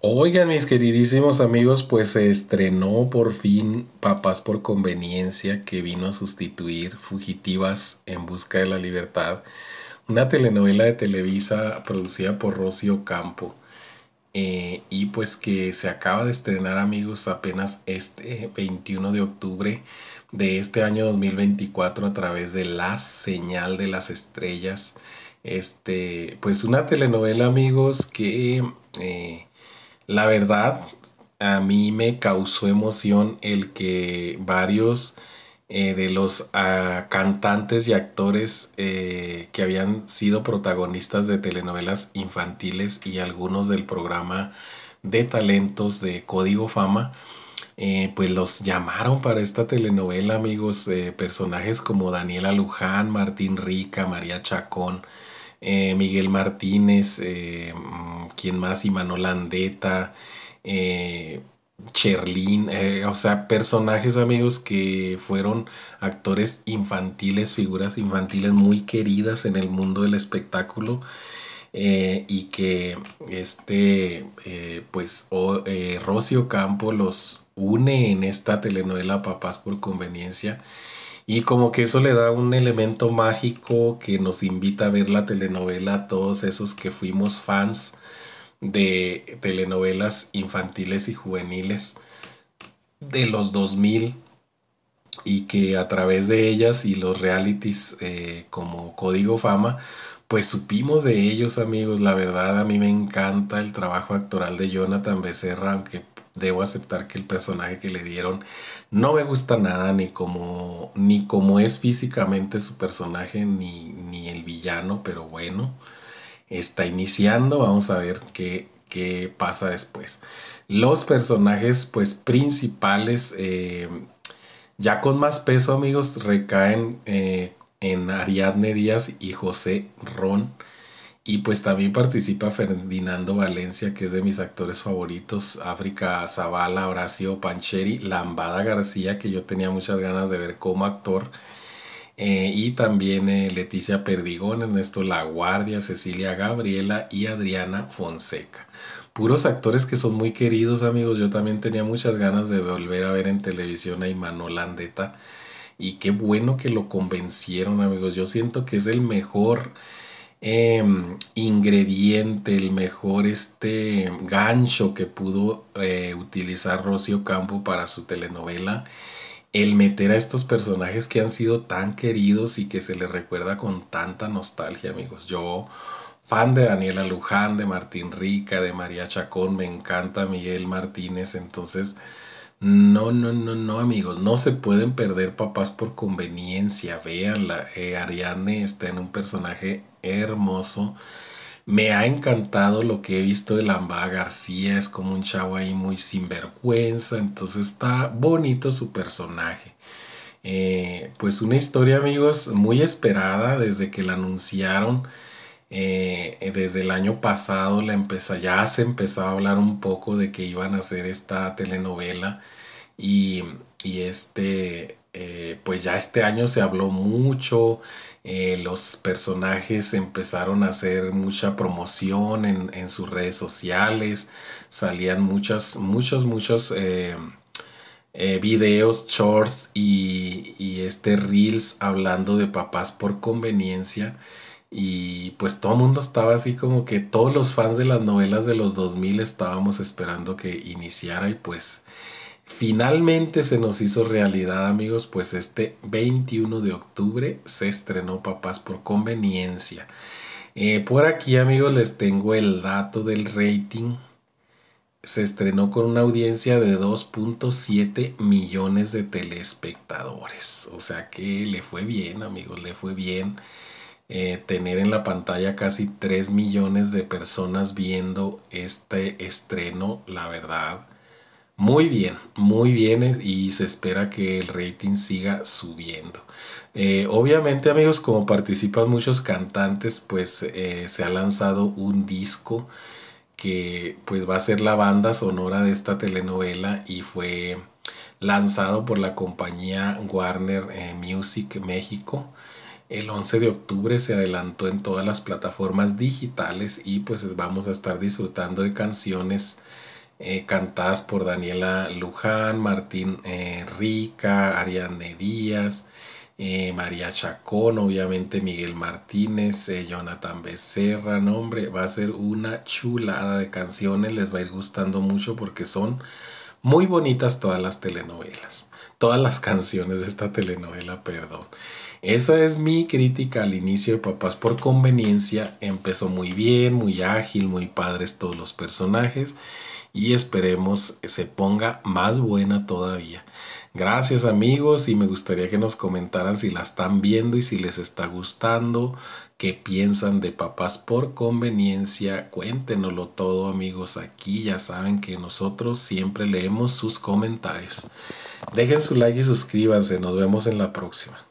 Oigan mis queridísimos amigos, pues se estrenó por fin Papás por Conveniencia que vino a sustituir Fugitivas en Busca de la Libertad, una telenovela de Televisa producida por Rocío Campo eh, y pues que se acaba de estrenar amigos apenas este 21 de octubre de este año 2024 a través de La Señal de las Estrellas. Este, pues una telenovela amigos que... Eh, la verdad, a mí me causó emoción el que varios eh, de los ah, cantantes y actores eh, que habían sido protagonistas de telenovelas infantiles y algunos del programa de talentos de Código Fama, eh, pues los llamaron para esta telenovela, amigos, personajes como Daniela Luján, Martín Rica, María Chacón, eh, Miguel Martínez, eh, mm, ¿quién más? Imanol Andeta, eh, eh, o sea, personajes amigos que fueron actores infantiles, figuras infantiles muy queridas en el mundo del espectáculo. y que este pues Rocio Campo los une en esta telenovela Papás por Conveniencia y como que eso le da un elemento mágico que nos invita a ver la telenovela a todos esos que fuimos fans de telenovelas infantiles y juveniles de los 2000 y que a través de ellas y los realities eh, como Código Fama, pues supimos de ellos amigos, la verdad a mí me encanta el trabajo actoral de Jonathan Becerra, aunque debo aceptar que el personaje que le dieron no me gusta nada, ni como, ni como es físicamente su personaje, ni, ni el villano, pero bueno, está iniciando, vamos a ver qué, qué pasa después. Los personajes pues principales, eh, ya con más peso amigos, recaen eh, en Ariadne Díaz y José Ron. Y pues también participa Ferdinando Valencia, que es de mis actores favoritos, África Zavala, Horacio Pancheri, Lambada García, que yo tenía muchas ganas de ver como actor. Eh, y también eh, Leticia Perdigón, Ernesto Guardia, Cecilia Gabriela y Adriana Fonseca. Puros actores que son muy queridos amigos. Yo también tenía muchas ganas de volver a ver en televisión a Imanol Landeta. Y qué bueno que lo convencieron amigos. Yo siento que es el mejor Em, ingrediente, el mejor este gancho que pudo eh, utilizar Rocío Campo para su telenovela. El meter a estos personajes que han sido tan queridos y que se les recuerda con tanta nostalgia, amigos. Yo, fan de Daniela Luján, de Martín Rica, de María Chacón, me encanta Miguel Martínez, entonces no, no, no, no, amigos, no se pueden perder papás por conveniencia. Veanla, eh, Ariane está en un personaje hermoso. Me ha encantado lo que he visto de Lambada García, es como un chavo ahí muy sinvergüenza, entonces está bonito su personaje. Eh, pues una historia, amigos, muy esperada desde que la anunciaron. Eh, eh, desde el año pasado la ya se empezaba a hablar un poco de que iban a hacer esta telenovela y, este, eh, pues ya este año se habló mucho, los personajes empezaron a hacer mucha promoción en, sus redes sociales, salían muchas, muchos, muchos... videos, shorts y, y, este reels hablando de papás por conveniencia y pues todo el mundo estaba así como que todos los fans de las novelas de los 2000 estábamos esperando que iniciara y pues finalmente se nos hizo realidad amigos, pues este 21 de octubre se estrenó Papás por conveniencia. Eh, por aquí amigos les tengo el dato del rating. Se estrenó con una audiencia de 2.7 millones de telespectadores. O sea que le fue bien amigos, le fue bien. Eh, tener en la pantalla casi 3 millones de personas viendo este estreno, la verdad. Muy bien, muy bien eh, y se espera que el rating siga subiendo. Eh, obviamente amigos, como participan muchos cantantes, pues se ha lanzado un disco que pues va a ser la banda sonora de esta telenovela y fue lanzado por la compañía Warner Music México. El 11 de octubre se adelantó en todas las plataformas digitales y pues vamos a estar disfrutando de canciones eh, cantadas por Daniela Luján, Martín eh, Rica, Ariane Díaz, eh, María Chacón, obviamente Miguel Martínez, Jonathan Becerra, nombre, va a ser una chulada de canciones, les va a ir gustando mucho porque son muy bonitas todas las telenovelas, todas las canciones de esta telenovela, perdón. Esa es mi crítica al inicio de Papás por Conveniencia. Empezó muy bien, muy ágil, muy padres todos los personajes y esperemos se ponga más buena todavía. Gracias amigos y me gustaría que nos comentaran si la están viendo y si les está gustando, qué piensan de papás por conveniencia. Cuéntenoslo todo amigos aquí, ya saben que nosotros siempre leemos sus comentarios. Dejen su like y suscríbanse, nos vemos en la próxima.